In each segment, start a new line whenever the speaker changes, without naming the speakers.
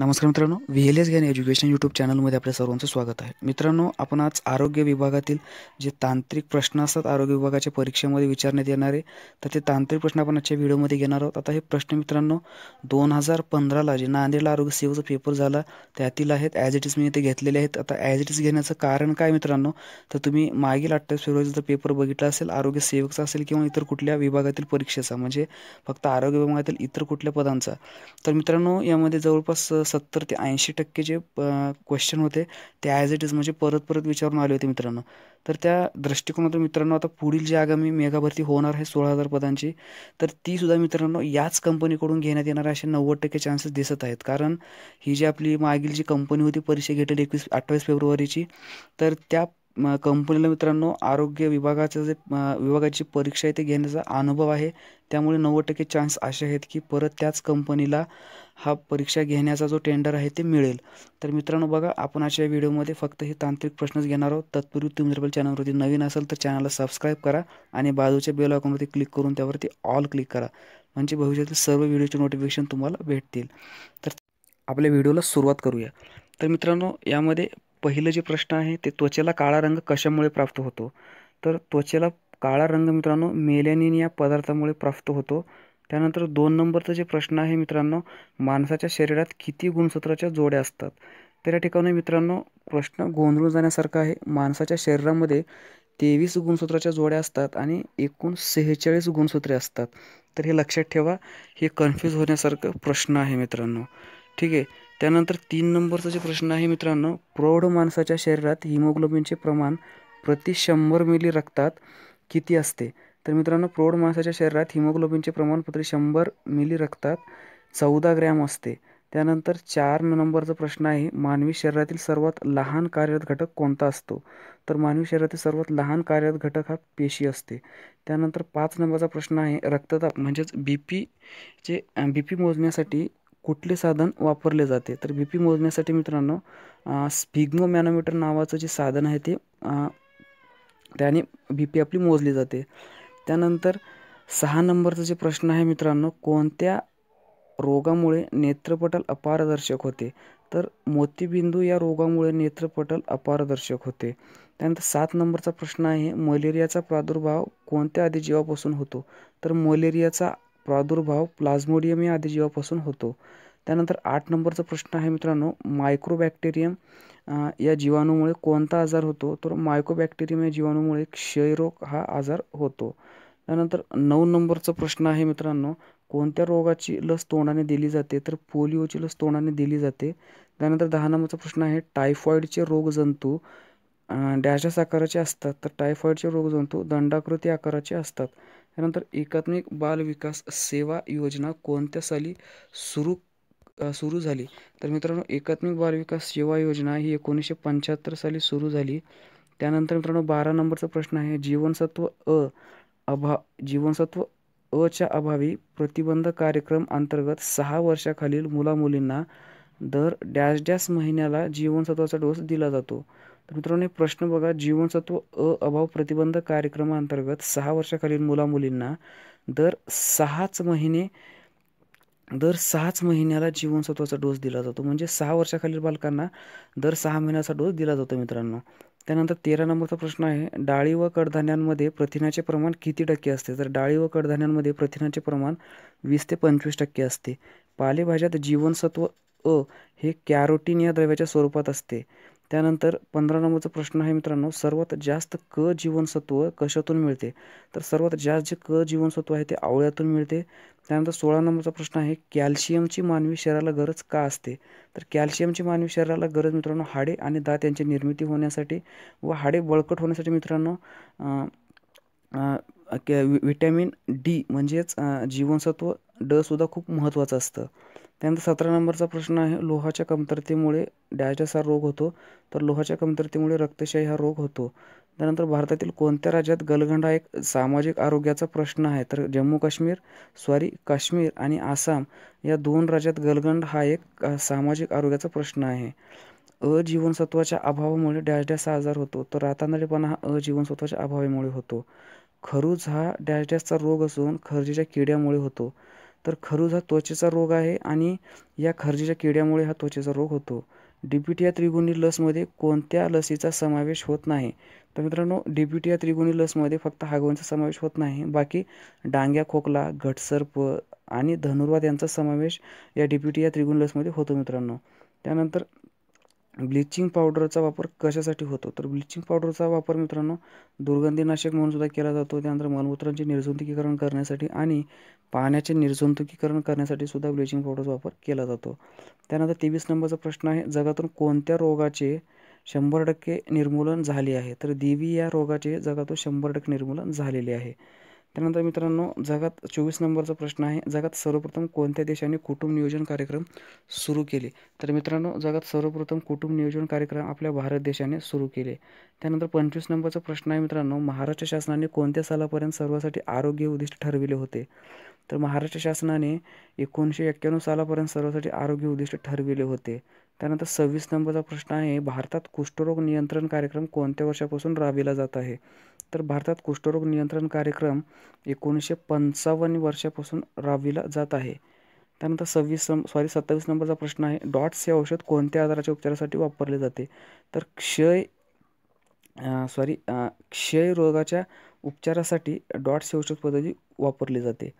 नमस्कार मित्रांनो V L S गॅन एज्युकेशन यूट्यूब चॅनलमध्ये आपल्या सर्वांचं स्वागत आहे मित्रांनो आपण आज आरोग्य विभागातील जे तांत्रिक प्रश्न असतात आरोग्य विभागाच्या परीक्षेमध्ये विचारण्यात येणारे तर ते तांत्रिक प्रश्न आपण आजच्या व्हिडिओमध्ये घेणार आहोत आता हे प्रश्न मित्रांनो दोन हजार पंधराला जे नांदेडला आरोग्य सेवेचा पेपर झाला त्यातील आहेत ॲज इट इज मी इथे घेतलेले आहेत आता ॲज इट इज घेण्याचं कारण काय मित्रांनो तर तुम्ही मागील अठ्ठावीस जर पेपर बघितला असेल आरोग्य सेवकचा असेल किंवा इतर कुठल्या विभागातील परीक्षेचा म्हणजे फक्त आरोग्य विभागातील इतर कुठल्या पदांचा तर मित्रांनो यामध्ये जवळपास सत्तर ते ऐंशी टक्के जे क्वेश्चन होते ते ॲज इट इज म्हणजे परत परत विचारून आले होते मित्रांनो तर त्या दृष्टिकोनातून मित्रांनो आता पुढील जी आगामी मेगा भरती होणार आहे सोळा हजार पदांची तर तीसुद्धा मित्रांनो याच कंपनीकडून घेण्यात येणार असे नव्वद टक्के चान्सेस दिसत आहेत कारण ही जी आपली मागील जी कंपनी होती परीक्षा घेतली एकवीस अठ्ठावीस फेब्रुवारीची तर त्या कंपनीला मित्रांनो आरोग्य विभागाचं जे विभागाची परीक्षा आहे ते घेण्याचा अनुभव आहे त्यामुळे नव्वद टक्के चान्स असे आहेत की परत त्याच कंपनीला हा परीक्षा घेण्याचा जो टेंडर आहे ते मिळेल तर मित्रांनो बघा आपण अशा व्हिडिओमध्ये फक्त हे तांत्रिक प्रश्नच घेणार आहोत तत्पूर्वी तुम्ही जर चॅनलवरती नवीन असाल तर चॅनलला सबस्क्राईब करा आणि बाजूच्या बेल आयकॉनवरती क्लिक करून त्यावरती ऑल क्लिक करा म्हणजे भविष्यातील सर्व व्हिडिओचे नोटिफिकेशन तुम्हाला भेटतील तर आपल्या व्हिडिओला सुरुवात करूया तर मित्रांनो यामध्ये पहिलं जे प्रश्न आहे ते त्वचेला काळा रंग कशामुळे प्राप्त होतो तर त्वचेला काळा रंग मित्रांनो मेलॅनिन या पदार्थामुळे प्राप्त होतो त्यानंतर दोन नंबरचं जे प्रश्न आहे मित्रांनो माणसाच्या शरीरात किती गुणसूत्राच्या जोड्या असतात तर या ठिकाणी मित्रांनो प्रश्न गोंधळून जाण्यासारखा आहे माणसाच्या शरीरामध्ये तेवीस गुणसूत्राच्या जोड्या असतात आणि एकूण सेहेचाळीस गुणसूत्रे असतात तर हे लक्षात ठेवा हे कन्फ्यूज होण्यासारखं प्रश्न आहे मित्रांनो ठीक आहे त्यानंतर तीन नंबरचा जे प्रश्न आहे मित्रांनो प्रौढ माणसाच्या शरीरात हिमोग्लोबिनचे प्रमाण प्रति शंभर मिली रक्तात किती असते तर मित्रांनो प्रौढ माणसाच्या शरीरात हिमोग्लोबिनचे प्रमाण प्रति शंभर मिली रक्तात चौदा ग्रॅम असते त्यानंतर चार नंबरचा प्रश्न आहे मानवी शरीरातील सर्वात लहान कार्यरत घटक कोणता असतो तर मानवी शरीरातील सर्वात लहान कार्यरत घटक हा पेशी असते त्यानंतर पाच नंबरचा प्रश्न आहे रक्तदाब म्हणजेच बी पीचे बी पी मोजण्यासाठी कुठले साधन वापरले जाते तर बी पी मोजण्यासाठी मित्रांनो स्पिग्नो मॅनोमीटर नावाचं जे साधन आहे ते त्याने बी पी आपली मोजली जाते त्यानंतर सहा नंबरचा जे प्रश्न आहे मित्रांनो कोणत्या रोगामुळे नेत्रपटल अपारदर्शक होते तर मोतीबिंदू या रोगामुळे नेत्रपटल अपारदर्शक होते त्यानंतर सात नंबरचा प्रश्न आहे मलेरियाचा प्रादुर्भाव कोणत्या आधी जीवापासून होतो तर मलेरियाचा प्रादुर्भाव प्लाझ्मोडियम या आधी जीवापासून होतो त्यानंतर आठ नंबरचा प्रश्न आहे मित्रांनो मायक्रोबॅक्टेरियम या जीवाणूमुळे कोणता आजार होतो तर मायक्रोबॅक्टेरियम या जीवाणूमुळे क्षयरोग हा आजार होतो त्यानंतर नऊ नंबरचा प्रश्न आहे मित्रांनो कोणत्या रोगाची लस तोंडाने दिली जाते तर पोलिओची लस तोंडाने दिली जाते त्यानंतर दहा नंबरचा प्रश्न आहे टायफॉईडचे रोगजंतू डॅशस आकाराचे असतात तर टायफॉईडचे रोगजंतू दंडाकृती आकाराचे असतात त्यानंतर एकात्मिक बालविकास सेवा योजना कोणत्या साली सुरू सुरू झाली तर मित्रांनो एकात्मिक बालविकास सेवा योजना ही एकोणीसशे पंच्याहत्तर साली सुरू झाली त्यानंतर मित्रांनो बारा नंबरचा प्रश्न आहे जीवनसत्व अ अभा जीवनसत्व अच्या अभावी प्रतिबंध कार्यक्रम अंतर्गत सहा वर्षाखालील मुलामुलींना दर डॅश डॅश महिन्याला जीवनसत्वाचा डोस दिला जातो तर मित्रांनो प्रश्न बघा जीवनसत्व अ अभाव प्रतिबंध कार्यक्रमाअंतर्गत सहा वर्षाखालील मुलामुलींना दर सहाच महिने दर सहाच महिन्याला जीवनसत्वाचा डोस दिला जातो म्हणजे सहा वर्षाखालील बालकांना दर सहा महिन्याचा डोस दिला जातो मित्रांनो त्यानंतर तेरा नंबरचा प्रश्न आहे डाळी व कडधान्यांमध्ये प्रथिनाचे प्रमाण किती टक्के असते तर डाळी व कडधान्यांमध्ये प्रथिनाचे प्रमाण वीस ते पंचवीस टक्के असते पालेभाज्यात जीवनसत्व अ हे कॅरोटीन या द्रव्याच्या स्वरूपात असते त्यानंतर पंधरा नंबरचा प्रश्न आहे मित्रांनो सर्वात जास्त क जीवनसत्व कशातून मिळते तर सर्वात जास्त जे क जीवनसत्व आहे ते आवळ्यातून मिळते त्यानंतर सोळा नंबरचा प्रश्न आहे कॅल्शियमची मानवी शरीराला गरज का असते तर कॅल्शियमची मानवी शरीराला गरज मित्रांनो हाडे आणि दात यांची निर्मिती होण्यासाठी व हाडे बळकट होण्यासाठी मित्रांनो विटॅमिन डी म्हणजेच जीवनसत्व ड सुद्धा खूप महत्त्वाचं असतं त्यानंतर सतरा नंबरचा प्रश्न आहे लोहाच्या कमतरतेमुळे डॅशस हा रोग होतो तर लोहाच्या कमतरतेमुळे रक्तशाही हा रोग होतो त्यानंतर भारतातील कोणत्या राज्यात गलगंड हा एक सामाजिक आरोग्याचा प्रश्न आहे तर जम्मू काश्मीर सॉरी काश्मीर आणि आसाम या दोन राज्यात गलगंड हा एक सामाजिक आरोग्याचा प्रश्न आहे अजीवनसत्वाच्या अभावामुळे डॅश हा आजार होतो तर रातांदळीपणा हा अजीवनसत्वाच्या अभावामुळे होतो खरूज हा डॅश रोग असून खरजेच्या किड्यामुळे होतो तर खरूज हा त्वचेचा रोग आहे आणि या खरजीच्या किड्यामुळे हा त्वचेचा रोग होतो डीबीटी या त्रिगुणी लसमध्ये कोणत्या लसीचा समावेश होत नाही तर मित्रांनो डीबीटी या त्रिगुणी लसमध्ये फक्त हागवणचा समावेश होत नाही बाकी डांग्या खोकला घटसर्प आणि धनुर्वाद यांचा समावेश या डीबीटी या त्रिगुणी लसमध्ये होतो मित्रांनो त्यानंतर ब्लिचिंग पावडरचा वापर कशासाठी होतो तर ब्लिचिंग पावडरचा वापर मित्रांनो दुर्गंधीनाशक म्हणून सुद्धा केला जातो त्यानंतर मलमूत्रांचे निर्जंतुकीकरण करण्यासाठी आणि पाण्याचे निर्जंतुकीकरण करण्यासाठी सुद्धा ब्लिचिंग पावडरचा वापर केला जातो त्यानंतर तेवीस नंबरचा प्रश्न आहे जगातून कोणत्या रोगाचे शंभर टक्के निर्मूलन झाले आहे तर देवी या रोगाचे जगातून शंभर टक्के निर्मूलन झालेले आहे त्यानंतर मित्रांनो जगात चोवीस नंबरचा प्रश्न आहे जगात सर्वप्रथम कोणत्या देशाने कुटुंब नियोजन कार्यक्रम सुरू केले तर मित्रांनो जगात सर्वप्रथम कुटुंब नियोजन कार्यक्रम आपल्या भारत देशाने सुरू केले त्यानंतर पंचवीस नंबरचा प्रश्न आहे मित्रांनो महाराष्ट्र शासनाने कोणत्या सालापर्यंत सर्वांसाठी आरोग्य उद्दिष्ट ठरविले होते तर महाराष्ट्र शासनाने एकोणीसशे एक्क्याण्णव सालापर्यंत सर्वांसाठी आरोग्य उद्दिष्ट ठरविले होते त्यानंतर सव्वीस नंबरचा प्रश्न आहे भारतात कुष्ठरोग नियंत्रण कार्यक्रम कोणत्या वर्षापासून राबविला जात आहे तर भारतात कुष्ठरोग नियंत्रण कार्यक्रम एकोणीसशे पंचावन्न वर्षापासून राबविला जात आहे त्यानंतर सव्वीस सॉरी सत्तावीस नंबरचा प्रश्न आहे डॉट्स हे औषध कोणत्या आजाराच्या उपचारासाठी वापरले जाते तर क्षय सॉरी क्षय रोगाच्या उपचारासाठी डॉट्स हे औषध पद्धती वापरली जाते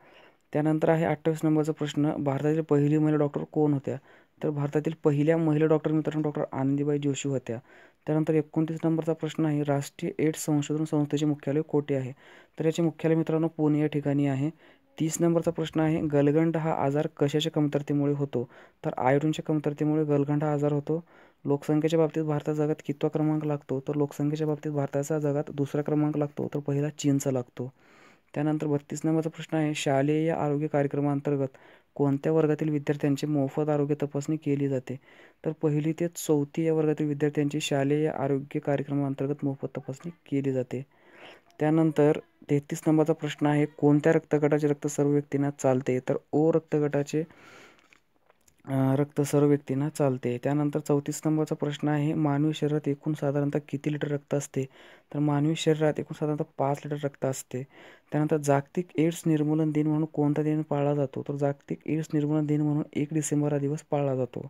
त्यानंतर आहे अठ्ठावीस नंबरचा प्रश्न भारतातील पहिली महिला डॉक्टर कोण होत्या तर भारतातील पहिल्या महिला डॉक्टर मित्रांनो डॉक्टर आनंदीबाई जोशी होत्या त्यानंतर एकोणतीस नंबरचा प्रश्न आहे राष्ट्रीय एड्स संशोधन संस्थेचे मुख्यालय कोठे आहे तर याचे मुख्यालय मित्रांनो पुणे या ठिकाणी आहे तीस नंबरचा प्रश्न आहे गलगंड हा आजार कशाच्या कमतरतेमुळे होतो तर आयडिनच्या कमतरतेमुळे गलगंड हा आजार होतो लोकसंख्येच्या बाबतीत भारतात जगात कितवा क्रमांक लागतो तर लोकसंख्येच्या बाबतीत भारताचा जगात दुसरा क्रमांक लागतो तर पहिला चीनचा लागतो त्यानंतर बत्तीस नंबरचा प्रश्न आहे शालेय आरोग्य कार्यक्रमाअंतर्गत कोणत्या वर्गातील विद्यार्थ्यांची मोफत आरोग्य तपासणी केली जाते तर पहिली ते चौथी या वर्गातील विद्यार्थ्यांची शालेय आरोग्य कार्यक्रमाअंतर्गत मोफत तपासणी केली जाते त्यानंतर तेहतीस नंबरचा प्रश्न आहे कोणत्या रक्तगटाचे रक्त सर्व व्यक्तींना चालते तर ओ रक्तगटाचे रक्त सर्व व्यक्तींना चालते त्यानंतर चौतीस नंबरचा प्रश्न आहे मानवी शरीरात एकूण साधारणतः किती लिटर रक्त असते तर मानवी शरीरात एकूण साधारणतः पाच लिटर रक्त असते त्यानंतर जागतिक एड्स निर्मूलन दिन म्हणून कोणता दिन पाळला जातो तर जागतिक एड्स निर्मूलन दिन म्हणून एक डिसेंबर हा दिवस पाळला जातो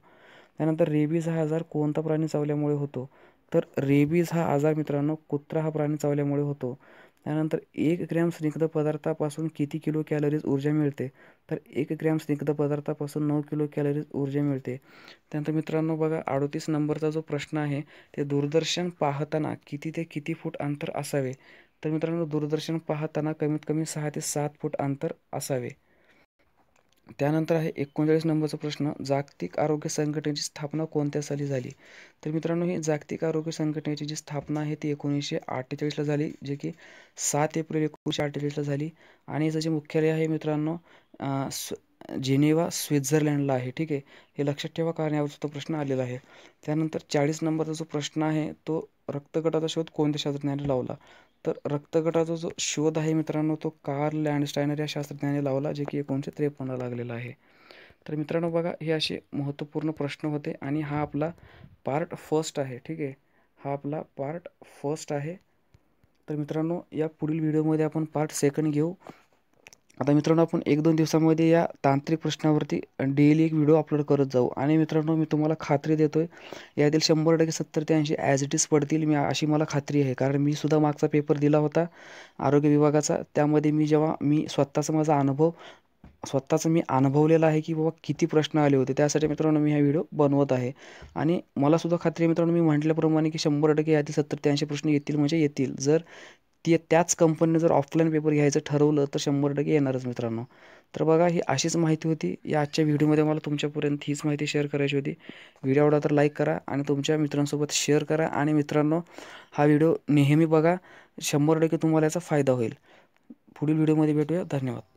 त्यानंतर रेबीज हा आजार कोणता प्राणी चावल्यामुळे होतो तर रेबीज हा आजार मित्रांनो कुत्रा हा प्राणी चावल्यामुळे होतो त्यानंतर एक ग्रॅम स्निग्ध पदार्थापासून किती किलो कॅलरीज ऊर्जा मिळते तर एक ग्रॅम स्निग्ध पदार्थापासून नऊ किलो कॅलरीज ऊर्जा मिळते त्यानंतर मित्रांनो बघा अडोतीस नंबरचा जो प्रश्न आहे ते दूरदर्शन पाहताना किती ते किती फूट अंतर असावे तर मित्रांनो दूरदर्शन पाहताना कमीत कमी सहा ते सात फूट अंतर असावे त्यानंतर आहे एकोणचाळीस नंबरचा प्रश्न जागतिक आरोग्य संघटनेची स्थापना कोणत्या साली झाली तर मित्रांनो ही जागतिक आरोग्य संघटनेची जी स्थापना आहे ती एकोणीसशे अठ्ठेचाळीसला झाली जे की सात एप्रिल एकोणीसशे अठ्ठेचाळीसला झाली आणि याचं जे मुख्यालय आहे मित्रांनो स्व जिनेवा स्वित्झर्लंडला आहे ठीक आहे हे लक्षात ठेवा कारण यावर तो प्रश्न आलेला आहे त्यानंतर चाळीस नंबरचा जो प्रश्न आहे तो रक्तगटाचा शोध कोणत्या शास्त्रज्ञाने लावला तर रक्तगटाचा जो शोध आहे मित्रांनो तो कार्ल लँडस्टायनर या शास्त्रज्ञाने लावला जे की एकोणीसशे त्रेपन्नला लागलेला आहे तर मित्रांनो बघा हे असे महत्त्वपूर्ण प्रश्न होते आणि हा आपला पार्ट फर्स्ट आहे ठीक आहे हा आपला पार्ट फर्स्ट आहे तर मित्रांनो या पुढील व्हिडिओमध्ये आपण पार्ट सेकंड घेऊ आता मित्रांनो आपण एक दोन दिवसामध्ये या तांत्रिक प्रश्नावरती डेली एक व्हिडिओ अपलोड करत जाऊ आणि मित्रांनो मी तुम्हाला खात्री देतो आहे यातील शंभर टक्के सत्तर ते ऐंशी ॲज इट इज पडतील मी अशी मला खात्री आहे कारण मी सुद्धा मागचा पेपर दिला होता आरोग्य विभागाचा त्यामध्ये मी जेव्हा मी स्वतःचा माझा अनुभव स्वतःचा मी अनुभवलेला आहे की बाबा किती प्रश्न आले होते त्यासाठी मित्रांनो मी हा व्हिडिओ बनवत आहे आणि मलासुद्धा खात्री आहे मित्रांनो मी म्हटल्याप्रमाणे की शंभर टक्के यातील सत्तर ते ऐंशी प्रश्न येतील म्हणजे येतील जर ती त्याच कंपनीने जर ऑफलाईन पेपर घ्यायचं ठरवलं तर शंभर टक्के येणारच मित्रांनो तर बघा ही अशीच माहिती होती या आजच्या व्हिडिओमध्ये मला तुमच्यापर्यंत हीच माहिती शेअर करायची होती व्हिडिओ आवडला तर लाईक करा आणि तुमच्या मित्रांसोबत शेअर करा आणि मित्रांनो हा व्हिडिओ नेहमी बघा शंभर टक्के तुम्हाला याचा फायदा होईल पुढील व्हिडिओमध्ये भेटूया धन्यवाद